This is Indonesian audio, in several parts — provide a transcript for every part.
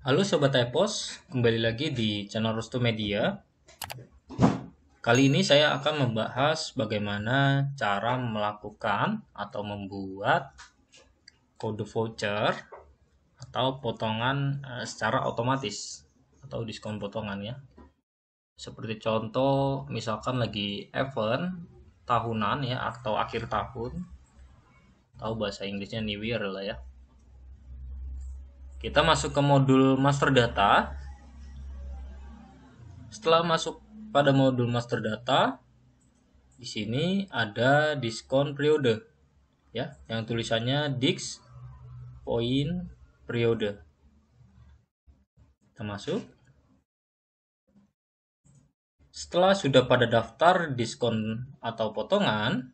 Halo Sobat Epos, kembali lagi di channel Restu Media. Kali ini saya akan membahas bagaimana cara melakukan atau membuat kode voucher atau potongan eh, secara otomatis atau diskon potongan ya. Seperti contoh misalkan lagi event tahunan ya atau akhir tahun. atau bahasa Inggrisnya New Year lah ya kita masuk ke modul master data. Setelah masuk pada modul master data, di sini ada diskon periode ya, yang tulisannya dix point periode. Kita masuk. Setelah sudah pada daftar diskon atau potongan,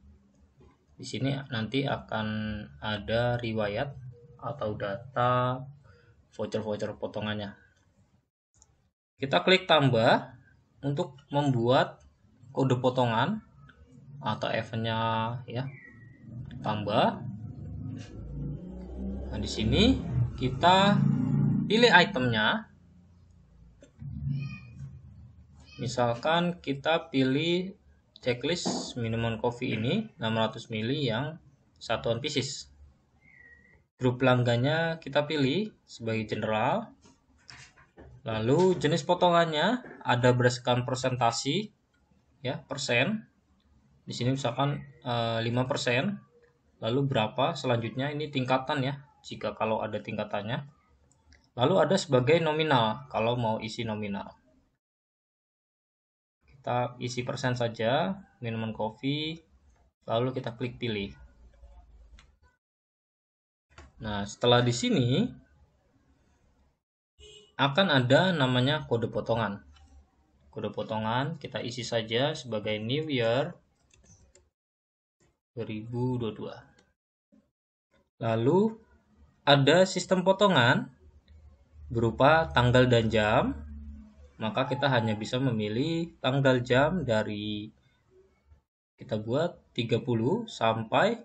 di sini nanti akan ada riwayat atau data voucher-voucher potongannya. Kita klik tambah untuk membuat kode potongan atau eventnya ya tambah. Nah di sini kita pilih itemnya. Misalkan kita pilih checklist minuman kopi ini 600 mili yang satuan pieces. Grup pelanggannya kita pilih sebagai general. Lalu jenis potongannya ada berdasarkan persentasi ya, persen. Di sini misalkan e, persen, Lalu berapa? Selanjutnya ini tingkatan ya, jika kalau ada tingkatannya. Lalu ada sebagai nominal kalau mau isi nominal. Kita isi persen saja, minuman kopi, lalu kita klik pilih. Nah, setelah di sini akan ada namanya kode potongan. Kode potongan kita isi saja sebagai new year 2022. Lalu ada sistem potongan berupa tanggal dan jam. Maka kita hanya bisa memilih tanggal jam dari kita buat 30 sampai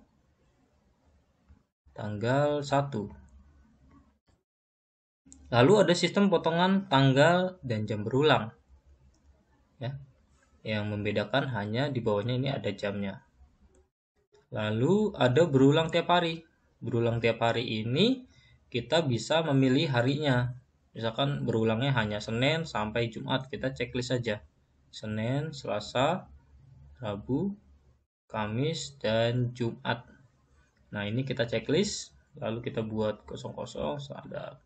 tanggal 1. Lalu ada sistem potongan tanggal dan jam berulang. Ya. Yang membedakan hanya di bawahnya ini ada jamnya. Lalu ada berulang tiap hari. Berulang tiap hari ini kita bisa memilih harinya. Misalkan berulangnya hanya Senin sampai Jumat, kita checklist saja. Senin, Selasa, Rabu, Kamis, dan Jumat. Nah, ini kita checklist, lalu kita buat 00 standar.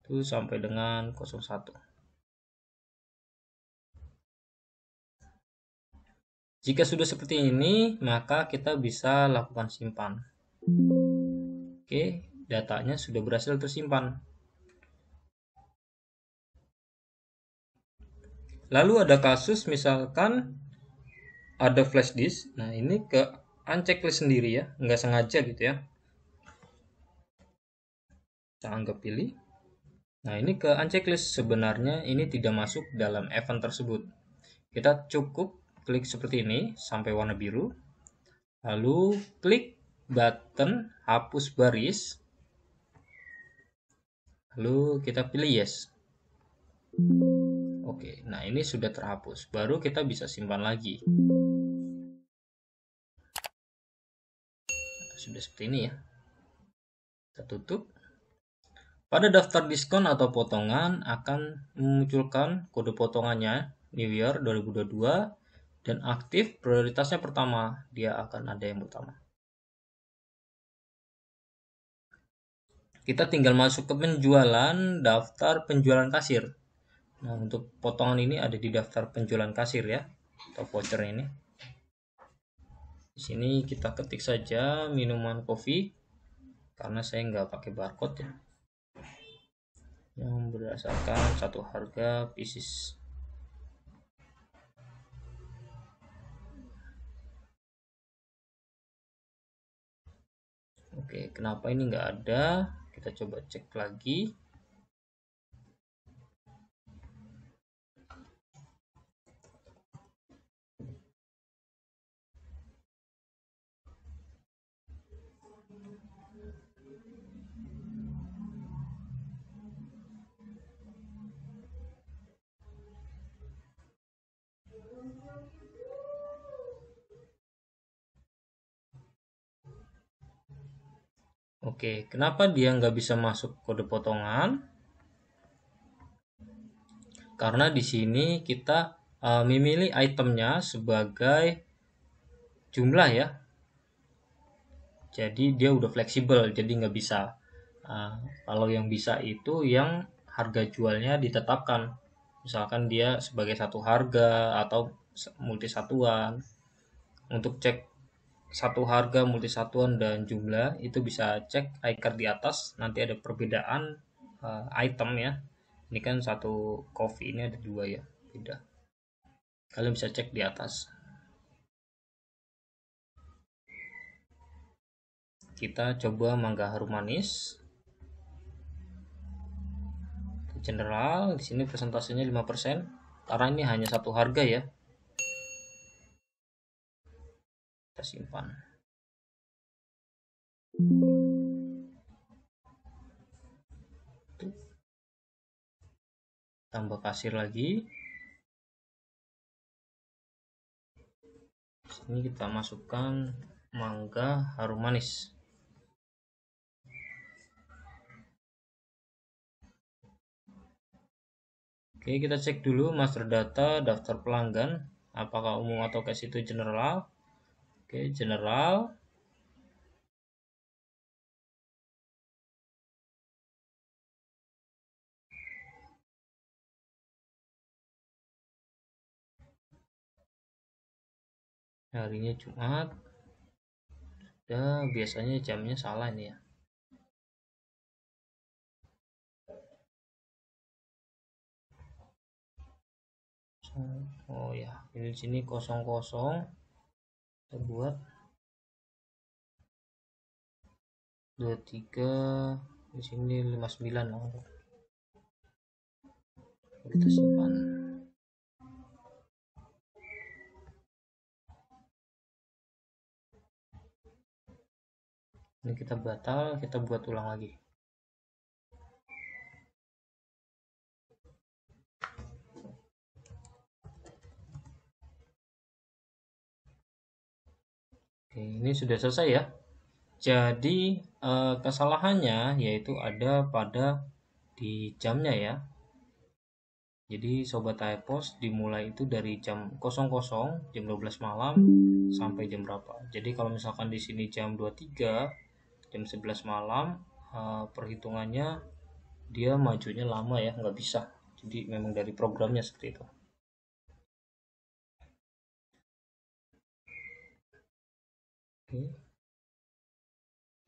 Itu sampai dengan 01. Jika sudah seperti ini, maka kita bisa lakukan simpan. Oke, datanya sudah berhasil tersimpan. Lalu ada kasus misalkan ada flash disk. Nah, ini ke Unchecklist sendiri ya nggak sengaja gitu ya kita anggap pilih nah ini ke unchecklist sebenarnya ini tidak masuk dalam event tersebut kita cukup klik seperti ini sampai warna biru lalu klik button hapus baris lalu kita pilih yes oke nah ini sudah terhapus baru kita bisa simpan lagi sudah seperti ini ya kita tutup pada daftar diskon atau potongan akan memunculkan kode potongannya New Year 2022 dan aktif prioritasnya pertama dia akan ada yang pertama kita tinggal masuk ke penjualan daftar penjualan kasir. Nah, untuk potongan ini ada di daftar penjualan kasir ya, atau voucher ini di sini kita ketik saja minuman kopi karena saya nggak pakai barcode ya yang berdasarkan satu harga pieces oke kenapa ini nggak ada kita coba cek lagi Oke, kenapa dia nggak bisa masuk kode potongan? Karena di sini kita uh, memilih itemnya sebagai jumlah ya. Jadi dia udah fleksibel, jadi nggak bisa. Uh, kalau yang bisa itu yang harga jualnya ditetapkan. Misalkan dia sebagai satu harga atau multi satuan. Untuk cek satu harga multi satuan dan jumlah itu bisa cek icon di atas nanti ada perbedaan uh, item ya ini kan satu coffee ini ada dua ya beda kalian bisa cek di atas kita coba mangga harum manis general di sini presentasinya 5% karena ini hanya satu harga ya simpan tambah kasir lagi ini kita masukkan mangga harum manis Oke kita cek dulu master data daftar pelanggan apakah umum atau ke itu general Oke, general. Harinya Jumat. Sudah, biasanya jamnya salah ini ya. Oh ya, ini sini kosong kosong kita buat 23 di sini 59 sembilan kita simpan ini kita batal kita buat ulang lagi Oke, ini sudah selesai ya. Jadi eh, kesalahannya yaitu ada pada di jamnya ya. Jadi sobat typos dimulai itu dari jam 00 jam 12 malam sampai jam berapa. Jadi kalau misalkan di sini jam 23 jam 11 malam eh, perhitungannya dia majunya lama ya, nggak bisa. Jadi memang dari programnya seperti itu.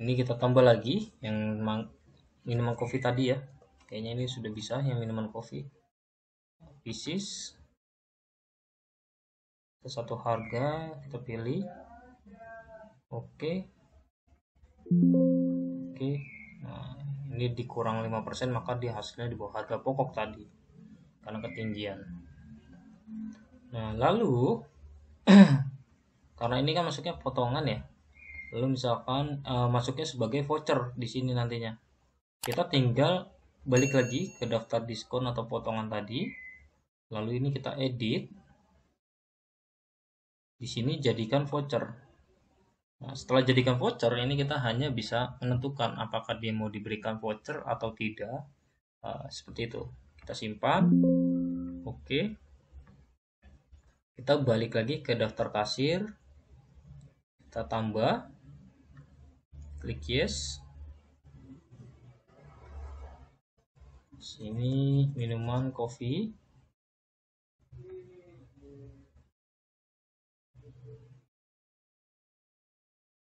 Ini kita tambah lagi yang minuman kopi tadi ya. Kayaknya ini sudah bisa yang minuman kopi. Pieces. Satu harga kita pilih. Oke. Oke. Nah, ini dikurang 5% maka dia hasilnya di bawah harga pokok tadi karena ketinggian. Nah, lalu karena ini kan maksudnya potongan ya lalu misalkan uh, masuknya sebagai voucher di sini nantinya kita tinggal balik lagi ke daftar diskon atau potongan tadi lalu ini kita edit di sini jadikan voucher nah, setelah jadikan voucher ini kita hanya bisa menentukan apakah dia mau diberikan voucher atau tidak uh, seperti itu kita simpan oke kita balik lagi ke daftar kasir kita tambah klik yes sini minuman kopi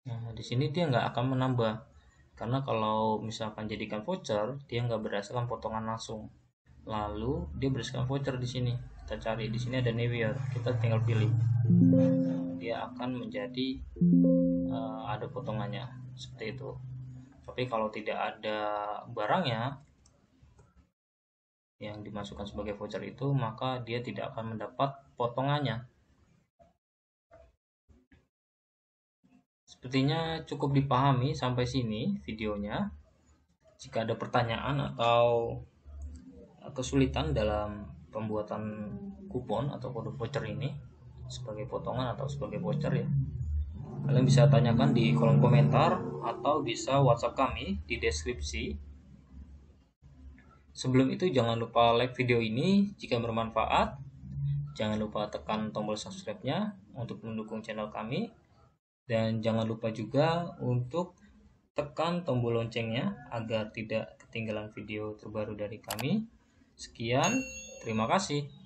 nah di sini dia nggak akan menambah karena kalau misalkan jadikan voucher dia nggak berdasarkan potongan langsung lalu dia berdasarkan voucher di sini kita cari di sini ada New kita tinggal pilih dia akan menjadi uh, ada potongannya seperti itu tapi kalau tidak ada barangnya yang dimasukkan sebagai voucher itu maka dia tidak akan mendapat potongannya sepertinya cukup dipahami sampai sini videonya jika ada pertanyaan atau kesulitan dalam pembuatan kupon atau kode voucher ini sebagai potongan atau sebagai voucher ya Kalian bisa tanyakan di kolom komentar atau bisa WhatsApp kami di deskripsi. Sebelum itu jangan lupa like video ini jika bermanfaat. Jangan lupa tekan tombol subscribe-nya untuk mendukung channel kami. Dan jangan lupa juga untuk tekan tombol loncengnya agar tidak ketinggalan video terbaru dari kami. Sekian, terima kasih.